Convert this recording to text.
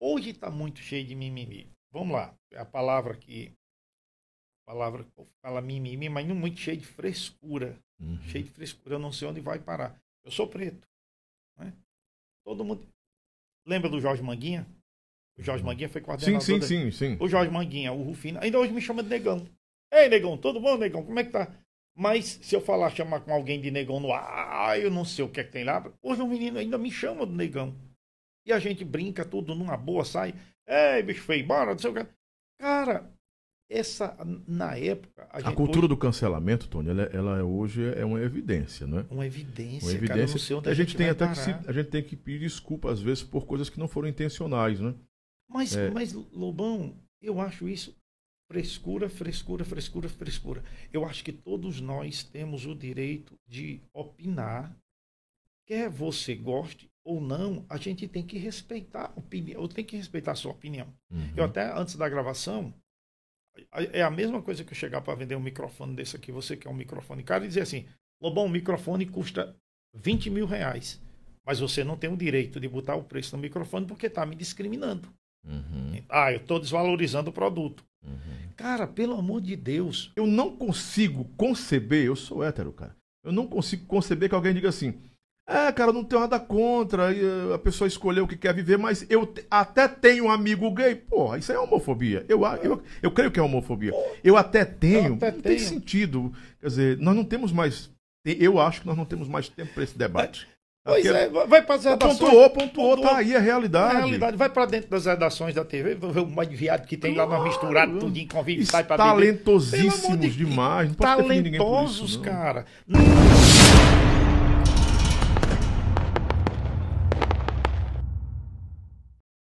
Hoje está muito cheio de mimimi. Vamos lá, é a palavra que a palavra que fala é mimimi, mas não muito cheio de frescura, uhum. cheio de frescura. Eu não sei onde vai parar. Eu sou preto, né? Todo mundo lembra do Jorge Manguinha? O Jorge Manguinha foi coordenador. Sim, sim, da... sim, sim. O Jorge Manguinha, o Rufino. Ainda hoje me chama de negão. Ei, negão, todo bom, negão? Como é que tá? Mas se eu falar, chamar com alguém de negão no ar, lá, eu não sei o que é que tem lá. Hoje um menino ainda me chama do negão. E a gente brinca tudo numa boa, sai. Ei, bicho feio, bora, não sei o que. Cara, essa, na época... A, a cultura hoje... do cancelamento, Tony, ela, é, ela, é hoje é uma evidência, não é? Uma evidência, uma evidência. Cara, a, a, gente, gente tem até que se, A gente tem que pedir desculpa, às vezes, por coisas que não foram intencionais, né? Mas, é... mas Lobão, eu acho isso Frescura, frescura, frescura, frescura. Eu acho que todos nós temos o direito de opinar. Quer você goste ou não, a gente tem que respeitar a opinião, tem que respeitar a sua opinião. Uhum. Eu até antes da gravação, é a mesma coisa que eu chegar para vender um microfone desse aqui, você quer um microfone caro, e dizer assim: Lobão, um microfone custa 20 mil reais, mas você não tem o direito de botar o preço no microfone porque está me discriminando. Uhum. Ah, eu estou desvalorizando o produto. Cara, pelo amor de Deus. Eu não consigo conceber, eu sou hétero, cara. Eu não consigo conceber que alguém diga assim: é, cara, não tenho nada contra, eh, a pessoa escolheu o que quer viver, mas eu até tenho um amigo gay. Porra, isso é homofobia. Eu, eu, eu creio que é homofobia. Eu até tenho, eu até não tenho. tem sentido. Quer dizer, nós não temos mais. Eu acho que nós não temos mais tempo para esse debate. Pois é, vai para as redações. Pontuou, pontuou, pontuou, tá aí a realidade. A realidade, vai para dentro das redações da TV, ver o mais viado que tem claro. lá, misturado, tudo em convívio, sai para Talentosíssimos de... demais, não pode Talentosos, isso, não. cara.